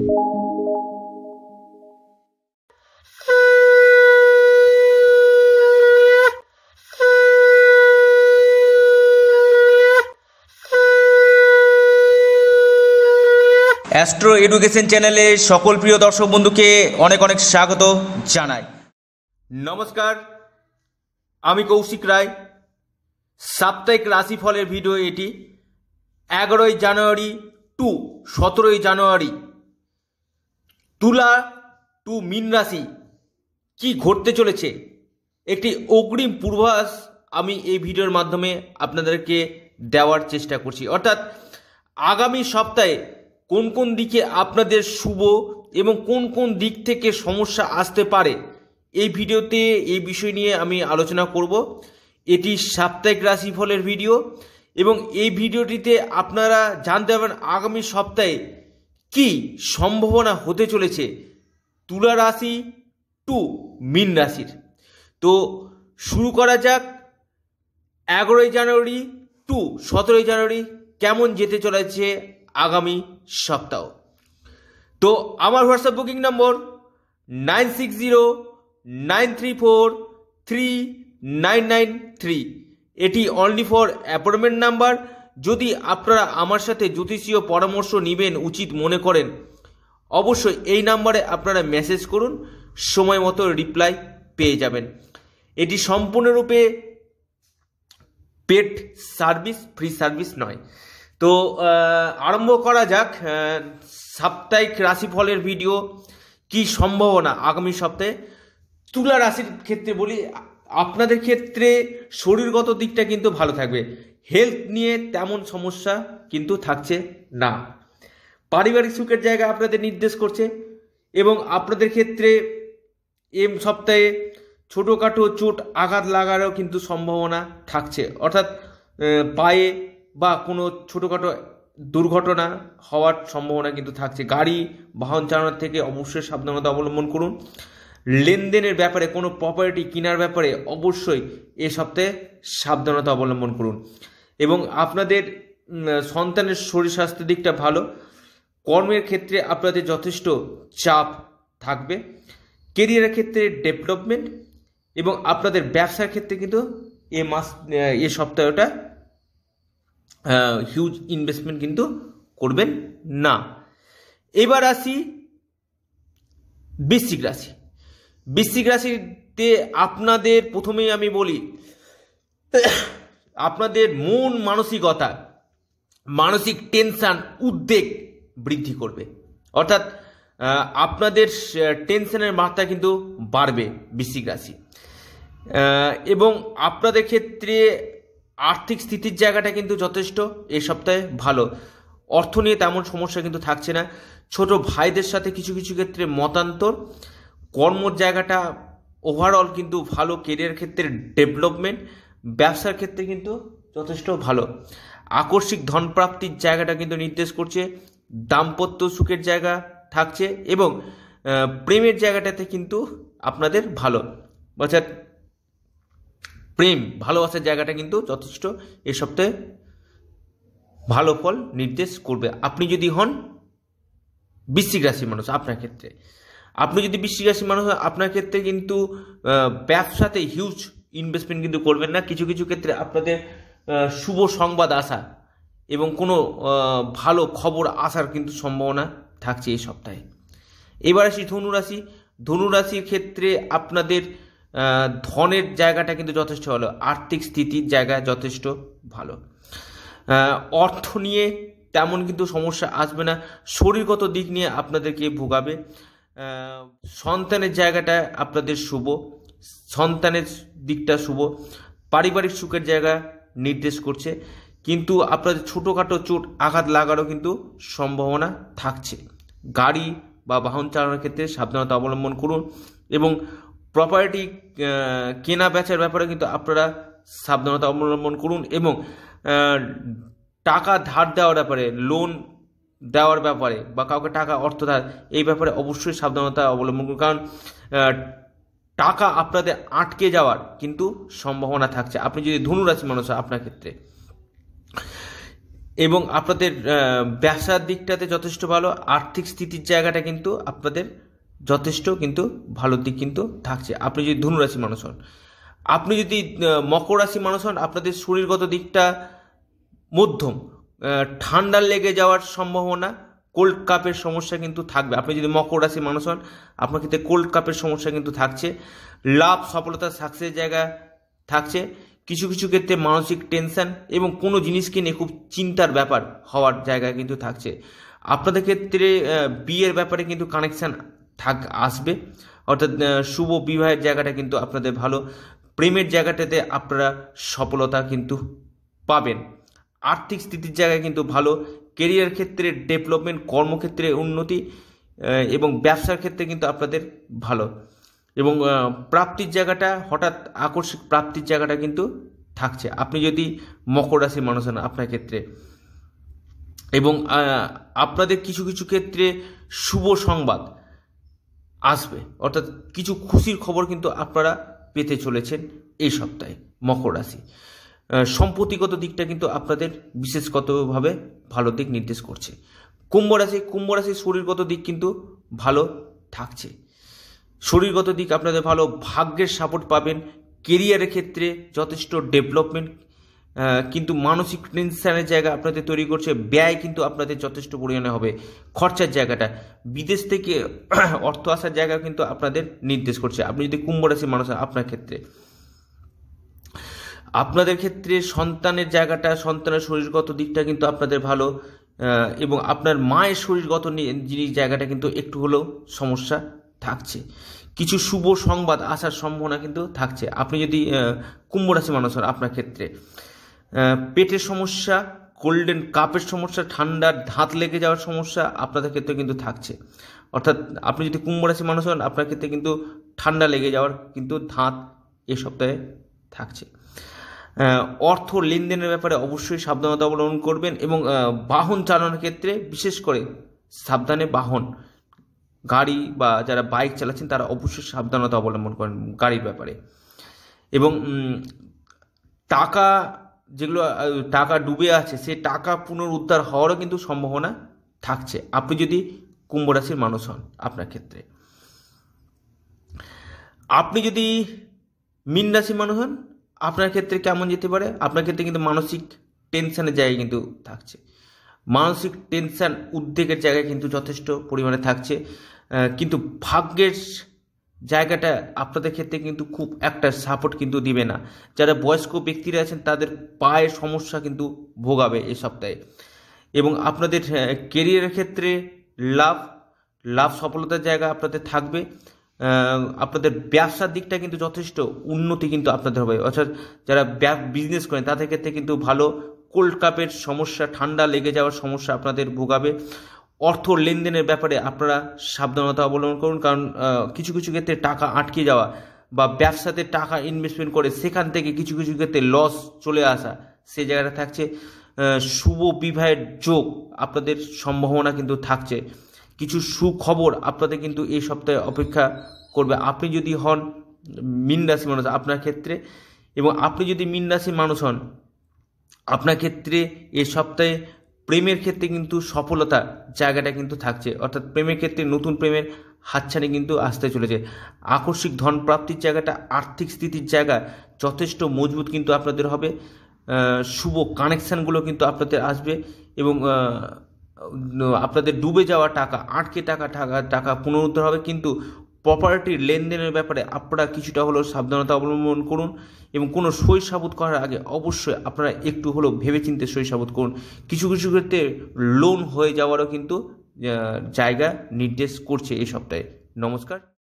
astro education চ্যানেলে সকল প্রিয় দর্শক বন্ধুকে অনেক অনেক স্বাগত জানাই নমস্কার আমি কৌশিক রায় সাপ্তাহিক রাশিফলের ভিডিও এটি এগারোই জানুয়ারি টু সতেরোই জানুয়ারি তুলা টু মিন রাশি কী ঘটতে চলেছে একটি অগ্রিম পূর্বাভাস আমি এই ভিডিওর মাধ্যমে আপনাদেরকে দেওয়ার চেষ্টা করছি অর্থাৎ আগামী সপ্তাহে কোন কোন দিকে আপনাদের শুভ এবং কোন কোন দিক থেকে সমস্যা আসতে পারে এই ভিডিওতে এই বিষয় নিয়ে আমি আলোচনা করব এটি সাপ্তাহিক রাশিফলের ভিডিও এবং এই ভিডিওটিতে আপনারা জানতে পারবেন আগামী সপ্তাহে কি সম্ভাবনা হতে চলেছে তুলা রাশি টু মিন রাশির তো শুরু করা যাক এগারোই জানুয়ারি টু সতেরোই জানুয়ারি কেমন যেতে চলেছে আগামী সপ্তাহ তো আমার WhatsApp booking number nine six zero nine three four three nine nine three এটি অনলি ফর অ্যাপয়েন্টমেন্ট নাম্বার যদি আপনারা আমার সাথে জ্যোতিষীয় পরামর্শ নেবেন উচিত মনে করেন অবশ্যই এই নাম্বারে আপনারা মেসেজ করুন সময় মতো রিপ্লাই পেয়ে যাবেন এটি সম্পূর্ণরূপে পেট সার্ভিস ফ্রি সার্ভিস নয় তো আরম্ভ করা যাক সাপ্তাহিক রাশিফলের ভিডিও কি সম্ভাবনা আগামী সপ্তাহে তুলা রাশির ক্ষেত্রে বলি আপনাদের ক্ষেত্রে শরীরগত দিকটা কিন্তু ভালো থাকবে হেলথ নিয়ে তেমন সমস্যা কিন্তু থাকছে না পারিবারিক সুখের জায়গা আপনাদের নির্দেশ করছে এবং আপনাদের ক্ষেত্রে এম সপ্তাহে ছোটোখাটো চোট আঘাত লাগারও কিন্তু সম্ভাবনা থাকছে অর্থাৎ পায়ে বা কোনো ছোটোখাটো দুর্ঘটনা হওয়ার সম্ভাবনা কিন্তু থাকছে গাড়ি বাহন চালানোর থেকে অবশ্যই সাবধানতা অবলম্বন করুন লেনদেনের ব্যাপারে কোনো প্রপার্টি কেনার ব্যাপারে অবশ্যই এ সপ্তাহে সাবধানতা অবলম্বন করুন এবং আপনাদের সন্তানের শরীর স্বাস্থ্যের দিকটা ভালো কর্মের ক্ষেত্রে আপনাদের যথেষ্ট চাপ থাকবে কেরিয়ারের ক্ষেত্রে ডেভেলপমেন্ট এবং আপনাদের ব্যবসার ক্ষেত্রে কিন্তু এ মাস এ সপ্তাহটা হিউজ ইনভেস্টমেন্ট কিন্তু করবেন না এবার আসি বৃশ্চিক রাশি বৃশ্চিক রাশিতে আপনাদের প্রথমেই আমি বলি আপনাদের মন মানসিকতা মানসিক টেনশান উদ্বেগ বৃদ্ধি করবে অর্থাৎ আপনাদের টেনশনের মাত্রা কিন্তু বাড়বে বৃশ্চিক রাশি এবং আপনাদের ক্ষেত্রে আর্থিক স্থিতির জায়গাটা কিন্তু যথেষ্ট এ সপ্তাহে ভালো অর্থ নিয়ে তেমন সমস্যা কিন্তু থাকছে না ছোট ভাইদের সাথে কিছু কিছু ক্ষেত্রে মতান্তর কর্মর জায়গাটা ওভারঅল কিন্তু ভালো কেরিয়ার ক্ষেত্রে ডেভেলপমেন্ট ব্যবসার ক্ষেত্রে কিন্তু যথেষ্ট ভালো আকস্মিক ধনপ্রাপ্তির জায়গাটা কিন্তু নির্দেশ করছে দাম্পত্য সুখের জায়গা থাকছে এবং প্রেমের জায়গাটাতে কিন্তু আপনাদের ভালো অর্থাৎ প্রেম ভালোবাসার জায়গাটা কিন্তু যথেষ্ট এ সপ্তাহে ভালো ফল নির্দেশ করবে আপনি যদি হন বৃশ্চিক রাশির মানুষ আপনার ক্ষেত্রে আপনি যদি বৃষ্টি রাশি মানুষ আপনার ক্ষেত্রে কিন্তু ব্যবসাতে হিউজ ইনভেস্টমেন্ট কিন্তু করবেন না কিছু কিছু ক্ষেত্রে আপনাদের শুভ সংবাদ আসা এবং কোনো ভালো খবর আসার কিন্তু সম্ভাবনা থাকছে এই সপ্তাহে এবার আসি ধনুরাশি ধনুরাশির ক্ষেত্রে আপনাদের ধনের জায়গাটা কিন্তু যথেষ্ট ভালো আর্থিক স্থিতির জায়গা যথেষ্ট ভালো অর্থ নিয়ে তেমন কিন্তু সমস্যা আসবে না শরীরগত দিক নিয়ে আপনাদেরকে ভোগাবে সন্তানের জায়গাটা আপনাদের শুভ সন্তানের দিকটা শুভ পারিবারিক সুখের জায়গা নির্দেশ করছে কিন্তু আপনাদের ছোটোখাটো চোট আঘাত লাগারও কিন্তু সম্ভাবনা থাকছে গাড়ি বা বাহন চালানোর ক্ষেত্রে সাবধানতা অবলম্বন করুন এবং প্রপার্টি কেনা বেচার ব্যাপারে কিন্তু আপনারা সাবধানতা অবলম্বন করুন এবং টাকা ধার দেওয়ার ব্যাপারে লোন দেওয়ার ব্যাপারে বা কাউকে টাকা অর্থ ধার এই ব্যাপারে অবশ্যই সাবধানতা অবলম্বন করুন কারণ টাকা আপনাদের আটকে যাওয়ার কিন্তু সম্ভাবনা থাকছে আপনি যদি ধনুরাশি মানুষ আপনার ক্ষেত্রে এবং আপনাদের ব্যবসার দিকটাতে যথেষ্ট ভালো আর্থিক স্থিতির জায়গাটা কিন্তু আপনাদের যথেষ্ট কিন্তু ভালো দিক কিন্তু থাকছে আপনি যদি ধনুরাশি মানুষ হন আপনি যদি মকর রাশি মানুষ হন আপনাদের শরীরগত দিকটা মধ্যম ঠান্ডা লেগে যাওয়ার সম্ভাবনা কোল্ড কাপের সমস্যা কিন্তু থাকবে আপনি যদি মকর রাশি মানুষ হন আপনার ক্ষেত্রে কোল্ড কাপের সমস্যা কিন্তু থাকছে লাভ সফলতা সাকসেস জায়গা থাকছে কিছু কিছু ক্ষেত্রে মানসিক টেনশন এবং কোনো জিনিসকে নিয়ে খুব চিন্তার ব্যাপার হওয়ার জায়গা কিন্তু থাকছে আপনাদের ক্ষেত্রে বিয়ের ব্যাপারে কিন্তু কানেকশান থাক আসবে অর্থাৎ শুভ বিবাহের জায়গাটা কিন্তু আপনাদের ভালো প্রেমের জায়গাটাতে আপনারা সফলতা কিন্তু পাবেন আর্থিক স্থিতির জায়গায় কিন্তু ভালো কেরিয়ার ক্ষেত্রে ডেভেলপমেন্ট কর্মক্ষেত্রে উন্নতি এবং ব্যবসার ক্ষেত্রে কিন্তু আপনাদের ভালো এবং প্রাপ্তির জায়গাটা হঠাৎ আকর্ষিক প্রাপ্তির জায়গাটা কিন্তু থাকছে আপনি যদি মকর রাশির মানুষ হন আপনার ক্ষেত্রে এবং আপনাদের কিছু কিছু ক্ষেত্রে শুভ সংবাদ আসবে অর্থাৎ কিছু খুশির খবর কিন্তু আপনারা পেতে চলেছেন এই সপ্তাহে মকর রাশি সম্পত্তিগত দিকটা কিন্তু আপনাদের বিশেষগতভাবে ভালো দিক নির্দেশ করছে কুম্ভ রাশি কুম্ভ রাশির শরীরগত দিক কিন্তু ভালো থাকছে শরীরগত দিক আপনাদের ভালো ভাগ্যের সাপোর্ট পাবেন কেরিয়ারের ক্ষেত্রে যথেষ্ট ডেভেলপমেন্ট কিন্তু মানসিক টেনশনের জায়গা আপনাদের তৈরি করছে ব্যয় কিন্তু আপনাদের যথেষ্ট পরিমাণে হবে খরচার জায়গাটা বিদেশ থেকে অর্থ আসার জায়গা কিন্তু আপনাদের নির্দেশ করছে আপনি যদি কুম্ভ রাশির মানুষ আপনার ক্ষেত্রে আপনাদের ক্ষেত্রে সন্তানের জায়গাটা সন্তানের শরীরগত দিকটা কিন্তু আপনাদের ভালো এবং আপনার মায়ের শরীরগত জিনিস জায়গাটা কিন্তু একটু হলেও সমস্যা থাকছে কিছু শুভ সংবাদ আসার সম্ভাবনা কিন্তু থাকছে আপনি যদি কুম্ভ রাশি মানুষ হন আপনার ক্ষেত্রে পেটের সমস্যা গোল্ডেন কাপের সমস্যা ঠান্ডার ধাত লেগে যাওয়ার সমস্যা আপনাদের ক্ষেত্রে কিন্তু থাকছে অর্থাৎ আপনি যদি কুম্ভ রাশি মানুষ হন আপনার ক্ষেত্রে কিন্তু ঠান্ডা লেগে যাওয়ার কিন্তু ধাঁত এ সপ্তাহে থাকছে অর্থ লেনদেনের ব্যাপারে অবশ্যই সাবধানতা অবলম্বন করবেন এবং বাহন চালানোর ক্ষেত্রে বিশেষ করে সাবধানে বাহন গাড়ি বা যারা বাইক চালাচ্ছেন তারা অবশ্যই সাবধানতা অবলম্বন করেন গাড়ির ব্যাপারে এবং টাকা যেগুলো টাকা ডুবে আছে সে টাকা পুনরুদ্ধার হওয়ারও কিন্তু সম্ভাবনা থাকছে আপনি যদি কুম্ভ রাশির মানুষ হন আপনার ক্ষেত্রে আপনি যদি মীন রাশির মানুষ হন আপনার ক্ষেত্রে কেমন যেতে পারে আপনার ক্ষেত্রে কিন্তু মানসিক টেনশানের জায়গায় কিন্তু থাকছে মানসিক টেনশান উদ্বেগের জায়গায় কিন্তু যথেষ্ট পরিমাণে থাকছে কিন্তু ভাগ্যের জায়গাটা আপনাদের ক্ষেত্রে কিন্তু খুব একটা সাপোর্ট কিন্তু দিবে না যারা বয়স্ক ব্যক্তিরা আছেন তাদের পায়ের সমস্যা কিন্তু ভোগাবে এই সপ্তাহে এবং আপনাদের কেরিয়ারের ক্ষেত্রে লাভ লাভ সফলতার জায়গা আপনাদের থাকবে আপনাদের ব্যবসার দিকটা কিন্তু যথেষ্ট উন্নতি কিন্তু আপনাদের হবে অর্থাৎ যারা বিজনেস করেন তাদের ক্ষেত্রে কিন্তু ভালো কোল্ড কাপের সমস্যা ঠান্ডা লেগে যাওয়ার সমস্যা আপনাদের ভোগাবে অর্থ লেনদেনের ব্যাপারে আপনারা সাবধানতা অবলম্বন করুন কারণ কিছু কিছু ক্ষেত্রে টাকা আটকে যাওয়া বা ব্যবসাতে টাকা ইনভেস্টমেন্ট করে সেখান থেকে কিছু কিছু ক্ষেত্রে লস চলে আসা সে জায়গাটা থাকছে শুভ বিবাহের যোগ আপনাদের সম্ভাবনা কিন্তু থাকছে কিছু সুখবর আপনাদের কিন্তু এই সপ্তাহে অপেক্ষা করবে আপনি যদি হন মিন রাশি মানুষ আপনার ক্ষেত্রে এবং আপনি যদি মিন রাশি মানুষ হন আপনার ক্ষেত্রে এ সপ্তাহে প্রেমের ক্ষেত্রে কিন্তু সফলতা জায়গাটা কিন্তু থাকছে অর্থাৎ প্রেমের ক্ষেত্রে নতুন প্রেমের হাতছানি কিন্তু আসতে চলেছে আকস্মিক ধন প্রাপ্তির জায়গাটা আর্থিক স্থিতির জায়গা যথেষ্ট মজবুত কিন্তু আপনাদের হবে শুভ কানেকশানগুলো কিন্তু আপনাদের আসবে এবং আপনাদের ডুবে যাওয়া টাকা আটকে টাকা টাকা টাকা পুনরুদ্ধার হবে কিন্তু প্রপার্টির লেনদেনের ব্যাপারে আপনারা কিছুটা হলেও সাবধানতা অবলম্বন করুন এবং কোনো সই সাবুত করার আগে অবশ্যই আপনারা একটু হলেও ভেবেচিন্তে সই সাবুত করুন কিছু কিছু ক্ষেত্রে লোন হয়ে যাওয়ারও কিন্তু জায়গা নির্দেশ করছে এই সপ্তাহে নমস্কার